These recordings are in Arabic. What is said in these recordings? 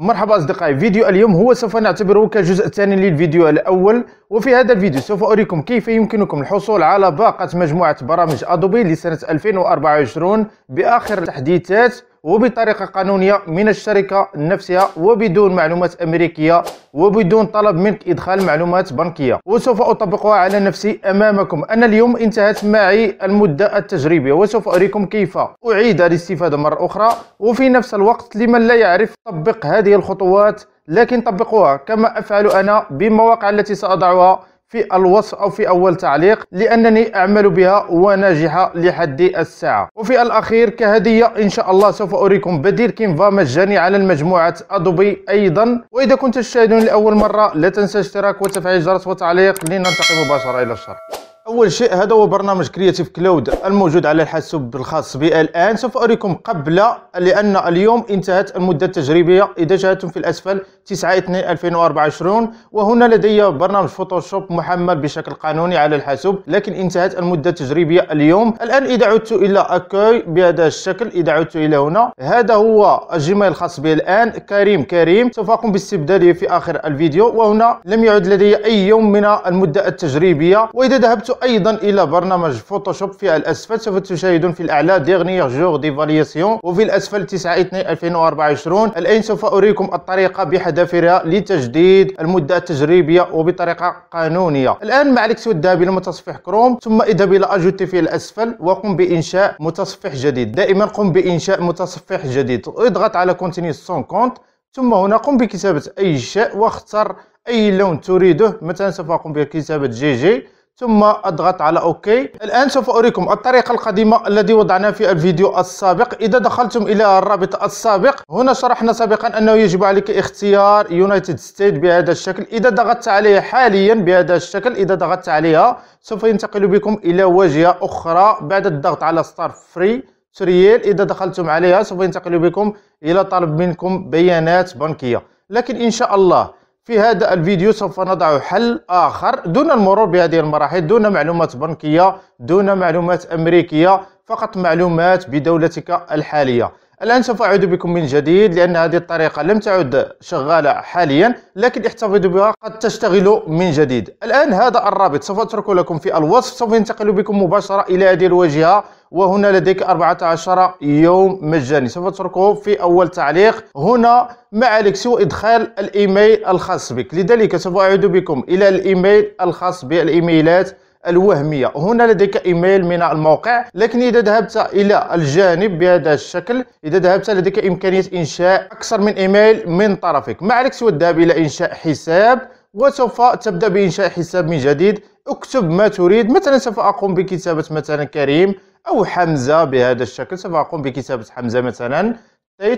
مرحبا أصدقائي فيديو اليوم هو سوف نعتبره كجزء ثاني للفيديو الأول وفي هذا الفيديو سوف أريكم كيف يمكنكم الحصول على باقة مجموعة برامج أدوبي لسنة 2024 بآخر التحديثات وبطريقة قانونية من الشركة نفسها وبدون معلومات أمريكية وبدون طلب منك إدخال معلومات بنكية وسوف أطبقها على نفسي أمامكم أنا اليوم انتهت معي المدة التجريبية وسوف أريكم كيف أعيد الاستفادة مرة أخرى وفي نفس الوقت لمن لا يعرف طبق هذه الخطوات لكن طبقوها كما أفعل أنا بمواقع التي سأضعها في الوصف أو في أول تعليق لأنني أعمل بها وناجحة لحد الساعة وفي الأخير كهدية إن شاء الله سوف أريكم بديل كينفا مجاني على المجموعة أدوبي أيضا وإذا كنت تشاهدون لأول مرة لا تنسى اشتراك وتفعيل جرس وتعليق لننتقل مباشرة إلى الشرح أول شيء هذا هو برنامج كرياتيف كلاود الموجود على الحاسوب الخاص بي الآن سوف أريكم قبل لأن اليوم انتهت المدة التجريبية إذا شاهدتم في الأسفل 9/2/2024 وهنا لدي برنامج فوتوشوب محمل بشكل قانوني على الحاسوب لكن انتهت المدة التجريبية اليوم الآن إذا عدت إلى أكوي بهذا الشكل إذا عدت إلى هنا هذا هو الجيميل الخاص بي الآن كريم كريم سوف أقوم باستبداله في آخر الفيديو وهنا لم يعد لدي أي يوم من المدة التجريبية وإذا ذهبت أيضا إلى برنامج فوتوشوب في الأسفل سوف تشاهدون في الأعلى ديغنيغ جوغ فاليسيون وفي الأسفل 9 2 2024 الآن سوف أريكم الطريقة بحذافيرها لتجديد المدة التجريبية وبطريقة قانونية الآن مع الذهاب الى متصفح كروم ثم اذهب إلى أجوتي في الأسفل وقم بإنشاء متصفح جديد دائما قم بإنشاء متصفح جديد اضغط على كونتيني سون كونت ثم هنا قم بكتابة أي شيء واختر أي لون تريده مثلا سوف أقوم بكتابة جي جي ثم اضغط على اوكي الان سوف اريكم الطريقه القديمه الذي وضعناها في الفيديو السابق اذا دخلتم الى الرابط السابق هنا شرحنا سابقا انه يجب عليك اختيار يونايتد ستيت بهذا الشكل اذا ضغطت عليه حاليا بهذا الشكل اذا ضغطت عليها سوف ينتقل بكم الى واجهه اخرى بعد الضغط على ستار فري تريال اذا دخلتم عليها سوف ينتقل بكم الى طلب منكم بيانات بنكيه لكن ان شاء الله في هذا الفيديو سوف نضع حل آخر دون المرور بهذه المراحل دون معلومات بنكية دون معلومات أمريكية فقط معلومات بدولتك الحالية الآن سوف أعود بكم من جديد لأن هذه الطريقة لم تعد شغالة حاليا لكن احتفظوا بها قد تشتغل من جديد الآن هذا الرابط سوف أتركه لكم في الوصف سوف ينتقل بكم مباشرة إلى هذه الواجهة وهنا لديك 14 يوم مجاني سوف اتركه في اول تعليق هنا ما عليك سوى ادخال الايميل الخاص بك لذلك سوف اعود بكم الى الايميل الخاص بالايميلات الوهمية هنا لديك إيميل من الموقع لكن إذا ذهبت إلى الجانب بهذا الشكل إذا ذهبت لديك إمكانية إنشاء أكثر من إيميل من طرفك ما عليك سوى الذهاب إلى إنشاء حساب وسوف تبدأ بإنشاء حساب من جديد اكتب ما تريد مثلا سوف أقوم بكتابة مثلا كريم أو حمزة بهذا الشكل سوف أقوم بكتابة حمزة مثلا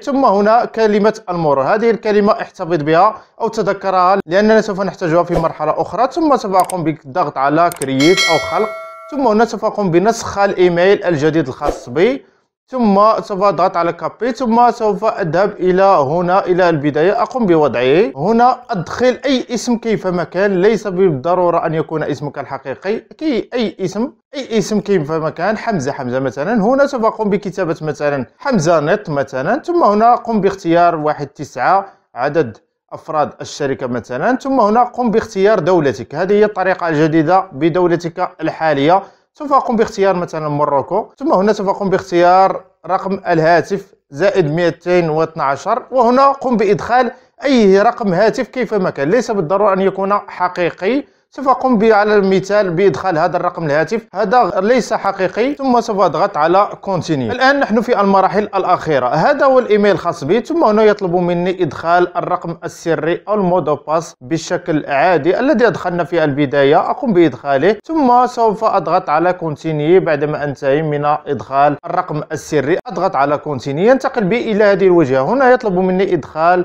ثم هنا كلمة المرور هذه الكلمة احتفظ بها أو تذكرها لأننا سوف نحتاجها في مرحلة أخرى ثم سوف أقوم بالضغط على كرييت أو خلق ثم هنا سوف أقوم بنسخ الإيميل الجديد الخاص بي ثم سوف أضغط على كابي ثم سوف أذهب إلى هنا إلى البداية أقوم بوضعه هنا أدخل أي اسم كيفما كان ليس بالضرورة أن يكون اسمك الحقيقي كي أي اسم أي اسم كيفما كان حمزة حمزة مثلا هنا سوف أقوم بكتابة مثلا حمزة نت مثلا ثم هنا قم باختيار واحد تسعة عدد افراد الشركه مثلا ثم هنا قم باختيار دولتك هذه هي الطريقه الجديده بدولتك الحاليه سوف اقوم باختيار مثلا موروكو ثم هنا سوف اقوم باختيار رقم الهاتف زائد 212 وهنا قم بادخال اي رقم هاتف كيفما كان ليس بالضروره ان يكون حقيقي سوف أقوم على المثال بإدخال هذا الرقم الهاتف هذا ليس حقيقي ثم سوف أضغط على كونتيني الآن نحن في المراحل الأخيرة هذا هو الإيميل الخاص بي ثم هنا يطلب مني إدخال الرقم السري أو المودو باس بشكل عادي الذي أدخلنا في البداية أقوم بإدخاله ثم سوف أضغط على كونتيني بعدما أنتهي من إدخال الرقم السري أضغط على كونتيني ينتقل بي إلى هذه الوجهه هنا يطلب مني إدخال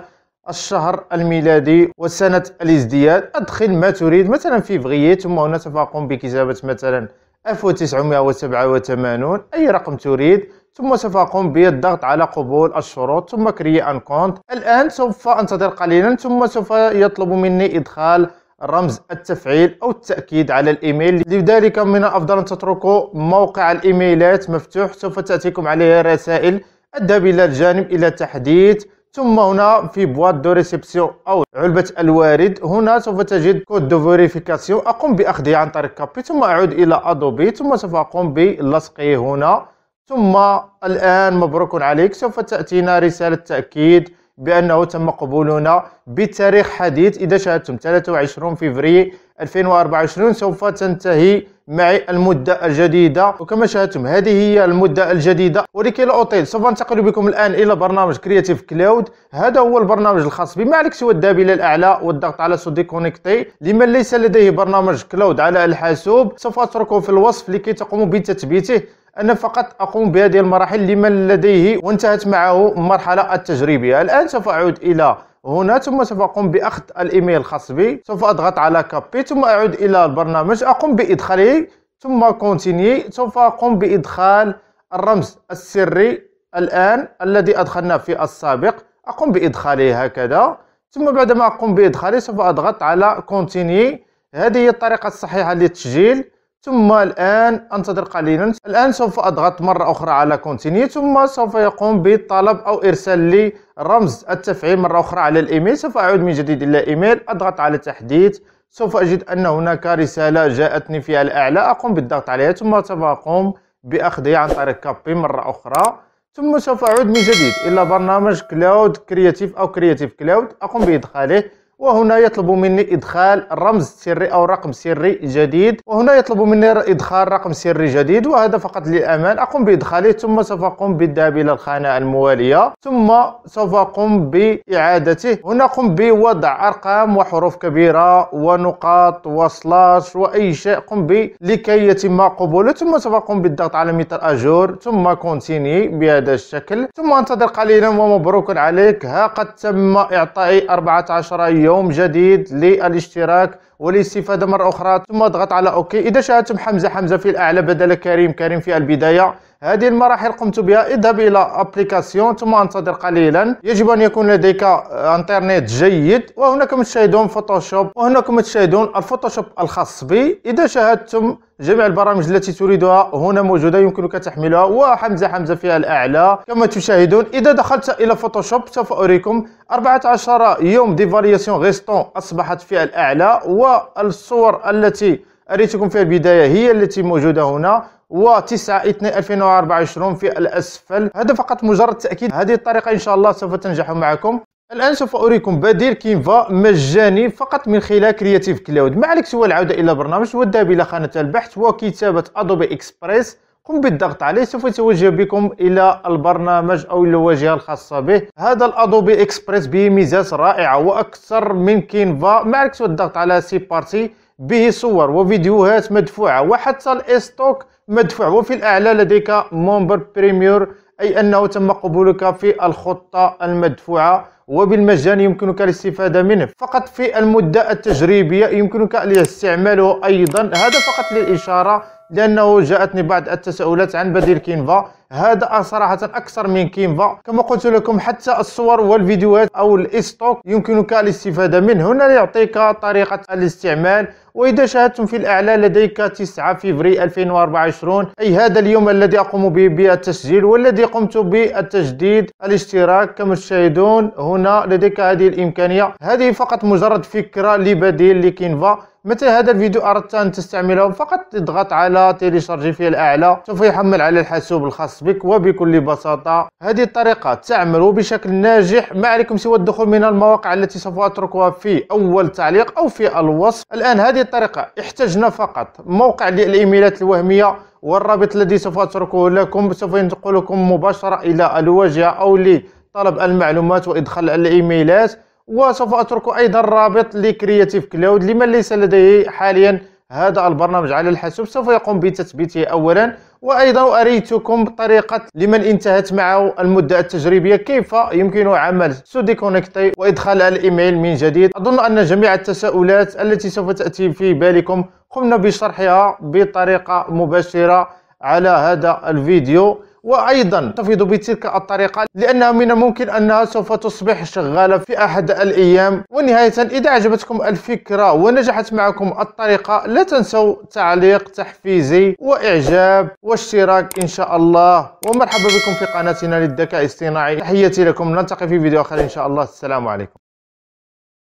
الشهر الميلادي وسنة الازدياد أدخل ما تريد مثلا في فيفغيي ثم هنا سأقوم بكتابة مثلا 1987 أي رقم تريد ثم سوف أقوم بالضغط على قبول الشروط ثم كري أن كونت الآن سوف أنتظر قليلا ثم سوف يطلب مني إدخال رمز التفعيل أو التأكيد على الإيميل لذلك من الأفضل أن تتركوا موقع الإيميلات مفتوح سوف تأتيكم عليه رسائل أذهب إلى الجانب إلى تحديث ثم هنا في بواط دو ريسبسيون او علبه الوارد هنا سوف تجد كود دو فيريفيكاسيون اقوم باخذه عن طريق كابي ثم اعود الى ادوبي ثم سوف اقوم بلصقه هنا ثم الان مبروك عليك سوف تاتينا رساله تاكيد بانه تم قبولنا بتاريخ حديث اذا شاهدتم 23 فبراير 2024 سوف تنتهي معي المدة الجديدة وكما شاهدتم هذه هي المدة الجديدة وريكيلا الاوتيل سوف انتقل بكم الان الى برنامج كرياتيف كلاود هذا هو البرنامج الخاص بما عليك سوى الذهاب الى الاعلى والضغط على سو ديكونيكتي لمن ليس لديه برنامج كلاود على الحاسوب سوف اتركه في الوصف لكي تقوموا بتثبيته انا فقط اقوم بهذه المراحل لمن لديه وانتهت معه المرحله التجريبيه الان سوف اعود الى هنا ثم سوف أقوم بأخذ الإيميل الخاص بي سوف أضغط على كابي ثم أعود إلى البرنامج أقوم بإدخاله ثم كونتيني سوف أقوم بإدخال الرمز السري الآن الذي أدخلناه في السابق أقوم بإدخاله هكذا ثم بعدما أقوم بإدخاله سوف أضغط على كونتيني هذه هي الطريقة الصحيحة للتسجيل ثم الآن أنتظر قليلا الآن سوف أضغط مرة أخرى على كونتينيو ثم سوف يقوم بطلب أو إرسال لي رمز التفعيل مرة أخرى على الإيميل سوف أعود من جديد إلى إيميل أضغط على تحديث سوف أجد أن هناك رسالة جاءتني في الأعلى أقوم بالضغط عليها ثم سوف أقوم بأخذها عن طريق كابي مرة أخرى ثم سوف أعود من جديد إلى برنامج كلاود كرياتيف أو كرياتيف كلاود أقوم بإدخاله وهنا يطلب مني إدخال رمز سري أو رقم سري جديد وهنا يطلب مني إدخال رقم سري جديد وهذا فقط للأمان أقوم بإدخاله ثم سوف أقوم بالذهاب إلى الخانة الموالية ثم سوف أقوم بإعادته هنا قم بوضع أرقام وحروف كبيرة ونقاط وسلاش وأي شيء قم به لكي يتم قبوله ثم سوف أقوم بالضغط على متر أجور ثم كونتيني بهذا الشكل ثم انتظر قليلا ومبروك عليك ها قد تم إعطائي 14 يورو يوم جديد للاشتراك وللاستفادة مرة أخرى ثم اضغط على أوكي إذا شاهدتم حمزة حمزة في الأعلى بدل كريم كريم في البداية هذه المراحل قمت بها اذهب الى ابليكاسيون ثم انتظر قليلا يجب ان يكون لديك انترنت جيد وهناك ما تشاهدون فوتوشوب وهناك ما تشاهدون الفوتوشوب الخاص بي اذا شاهدتم جميع البرامج التي تريدها هنا موجودة يمكنك تحميلها وحمزة حمزة فيها الأعلى كما تشاهدون إذا دخلت إلى فوتوشوب سوف أريكم 14 يوم دي فارياسيون غيستون أصبحت في الأعلى والصور التي أريتكم في البداية هي التي موجودة هنا و9 2 2024 في الاسفل هذا فقط مجرد تاكيد هذه الطريقه ان شاء الله سوف تنجح معكم الان سوف اريكم بديل كينفا مجاني فقط من خلال كرياتيف كلاود ما عليك سوى العوده الى البرنامج والذهاب الى خانه البحث وكتابه ادوبي اكسبريس قم بالضغط عليه سوف يتوجه بكم الى البرنامج او الواجهه الخاصه به هذا الادوبي اكسبريس به ميزات رائعه واكثر من كينفا ما عليك سوى الضغط على سي بارتي به صور وفيديوهات مدفوعه وحتى الاستوك مدفوع وفي الأعلى لديك مومبر بريميور أي أنه تم قبولك في الخطة المدفوعة وبالمجان يمكنك الاستفادة منه فقط في المدة التجريبية يمكنك استعماله أيضا هذا فقط للإشارة لأنه جاءتني بعض التساؤلات عن بديل كينفا هذا صراحة أكثر من كينفا كما قلت لكم حتى الصور والفيديوهات أو الإستوك يمكنك الاستفادة منه هنا يعطيك طريقة الاستعمال وإذا شاهدتم في الأعلى لديك 9 فيفري 2024 أي هذا اليوم الذي أقوم به بالتسجيل والذي قمت بالتجديد الاشتراك كما تشاهدون هنا لديك هذه الإمكانية هذه فقط مجرد فكرة لبديل لكينفا متى هذا الفيديو أردت أن تستعمله فقط اضغط على تيليشارجي في الأعلى سوف يحمل على الحاسوب الخاص بك وبكل بساطة هذه الطريقة تعمل بشكل ناجح ما عليكم سوى الدخول من المواقع التي سوف أتركها في أول تعليق أو في الوصف الآن هذه الطريقة احتجنا فقط موقع للإيميلات الوهمية والرابط الذي سوف أتركه لكم سوف ينتقلكم مباشرة إلى الواجهة أو لطلب المعلومات وإدخال الإيميلات وسوف اترك ايضا رابط لكرياتيف كلاود لمن ليس لديه حاليا هذا البرنامج على الحاسوب سوف يقوم بتثبيته اولا وايضا اريتكم طريقه لمن انتهت معه المده التجريبيه كيف يمكن عمل سودي كونكتي وادخال الايميل من جديد اظن ان جميع التساؤلات التي سوف تاتي في بالكم قمنا بشرحها بطريقه مباشره على هذا الفيديو وأيضا تفيض بتلك الطريقة لأنها من الممكن أنها سوف تصبح شغالة في أحد الأيام ونهاية إذا عجبتكم الفكرة ونجحت معكم الطريقة لا تنسوا تعليق تحفيزي وإعجاب واشتراك إن شاء الله ومرحبا بكم في قناتنا للذكاء الاصطناعي تحياتي لكم نلتقي في فيديو آخر إن شاء الله السلام عليكم